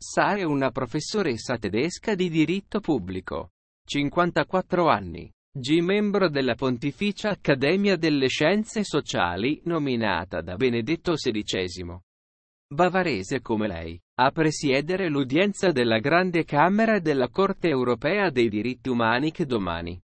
Sa è una professoressa tedesca di diritto pubblico. 54 anni. G. Membro della Pontificia Accademia delle Scienze Sociali, nominata da Benedetto XVI. Bavarese come lei. A presiedere l'udienza della Grande Camera della Corte Europea dei Diritti Umani che domani.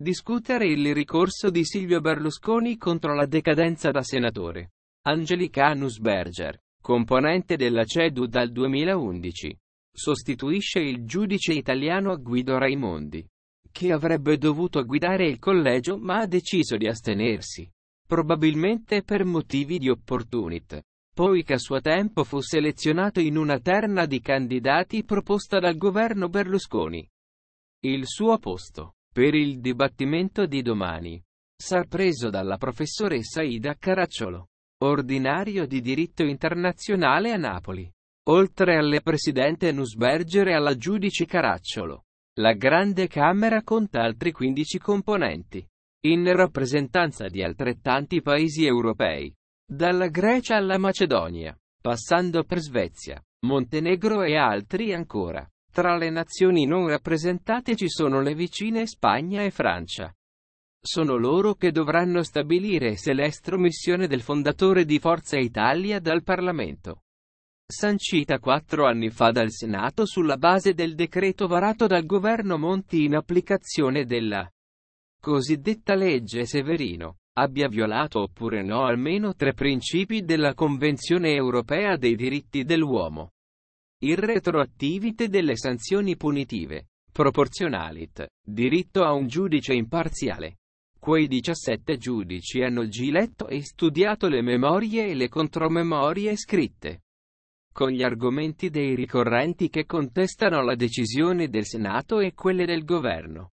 Discutere il ricorso di Silvio Berlusconi contro la decadenza da senatore. Angelica Annusberger componente della CEDU dal 2011. Sostituisce il giudice italiano Guido Raimondi, che avrebbe dovuto guidare il collegio ma ha deciso di astenersi, probabilmente per motivi di opportunità. Poiché a suo tempo fu selezionato in una terna di candidati proposta dal governo Berlusconi. Il suo posto, per il dibattimento di domani, sarà preso dalla professoressa Ida Caracciolo ordinario di diritto internazionale a Napoli. Oltre alle presidente Nusberger e alla giudice Caracciolo. La Grande Camera conta altri 15 componenti, in rappresentanza di altrettanti paesi europei, dalla Grecia alla Macedonia, passando per Svezia, Montenegro e altri ancora. Tra le nazioni non rappresentate ci sono le vicine Spagna e Francia sono loro che dovranno stabilire se l'estromissione del fondatore di Forza Italia dal Parlamento, sancita quattro anni fa dal Senato sulla base del decreto varato dal governo Monti in applicazione della cosiddetta legge Severino, abbia violato oppure no almeno tre principi della Convenzione europea dei diritti dell'uomo. Il retroattivite delle sanzioni punitive, proporzionalit, diritto a un giudice imparziale, Quei 17 giudici hanno giletto e studiato le memorie e le contromemorie scritte. Con gli argomenti dei ricorrenti che contestano la decisione del Senato e quelle del governo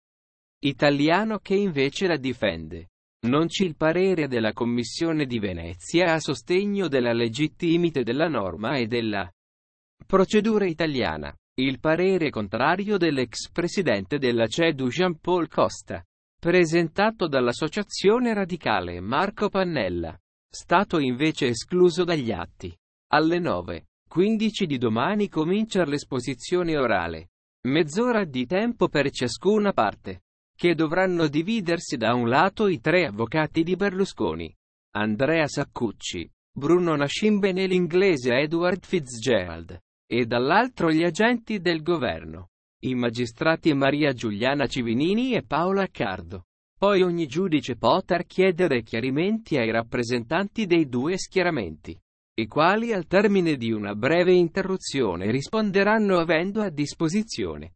italiano che invece la difende. Non c'è il parere della Commissione di Venezia a sostegno della legittimità della norma e della procedura italiana. Il parere contrario dell'ex presidente della CEDU Jean-Paul Costa presentato dall'Associazione Radicale Marco Pannella, stato invece escluso dagli atti. Alle 9.15 di domani comincia l'esposizione orale, mezz'ora di tempo per ciascuna parte, che dovranno dividersi da un lato i tre avvocati di Berlusconi, Andrea Saccucci, Bruno Nascimbe e l'inglese Edward Fitzgerald, e dall'altro gli agenti del governo i magistrati Maria Giuliana Civinini e Paola Cardo. Poi ogni giudice potrà chiedere chiarimenti ai rappresentanti dei due schieramenti, i quali al termine di una breve interruzione risponderanno avendo a disposizione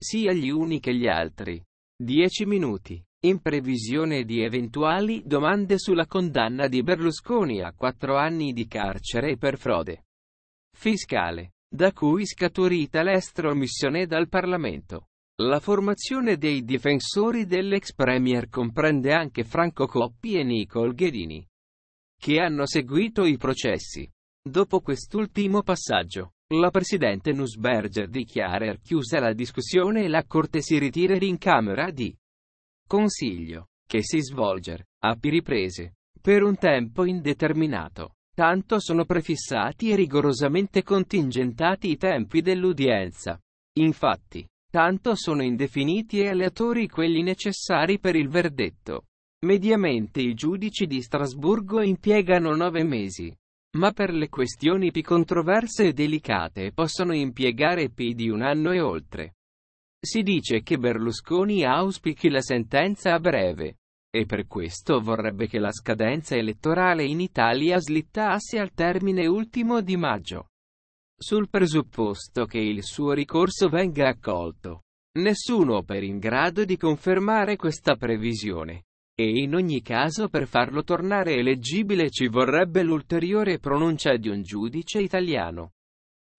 sia gli uni che gli altri 10 minuti, in previsione di eventuali domande sulla condanna di Berlusconi a 4 anni di carcere per frode fiscale da cui scaturita l'estromissione dal Parlamento. La formazione dei difensori dell'ex premier comprende anche Franco Coppi e Nicole Gherini, che hanno seguito i processi. Dopo quest'ultimo passaggio, la presidente Nusberger dichiara chiusa la discussione e la Corte si ritira in Camera di Consiglio, che si svolge, a riprese, per un tempo indeterminato. Tanto sono prefissati e rigorosamente contingentati i tempi dell'udienza. Infatti, tanto sono indefiniti e aleatori quelli necessari per il verdetto. Mediamente i giudici di Strasburgo impiegano nove mesi, ma per le questioni più controverse e delicate possono impiegare più di un anno e oltre. Si dice che Berlusconi auspichi la sentenza a breve e per questo vorrebbe che la scadenza elettorale in Italia slittasse al termine ultimo di maggio, sul presupposto che il suo ricorso venga accolto. Nessuno per in grado di confermare questa previsione. E in ogni caso per farlo tornare eleggibile ci vorrebbe l'ulteriore pronuncia di un giudice italiano.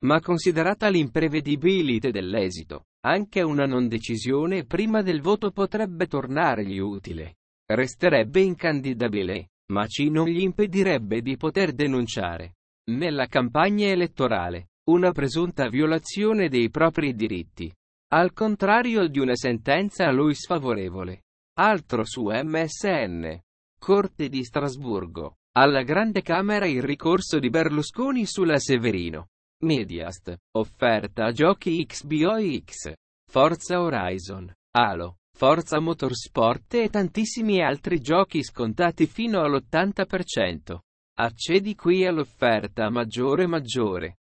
Ma considerata l'imprevedibilità dell'esito, anche una non decisione prima del voto potrebbe tornargli utile resterebbe incandidabile, ma ci non gli impedirebbe di poter denunciare, nella campagna elettorale, una presunta violazione dei propri diritti, al contrario di una sentenza a lui sfavorevole. Altro su MSN. Corte di Strasburgo. Alla Grande Camera il ricorso di Berlusconi sulla Severino. Mediast. Offerta a giochi XBOX. Forza Horizon. Halo. Forza Motorsport e tantissimi altri giochi scontati fino all'80%. Accedi qui all'offerta maggiore maggiore.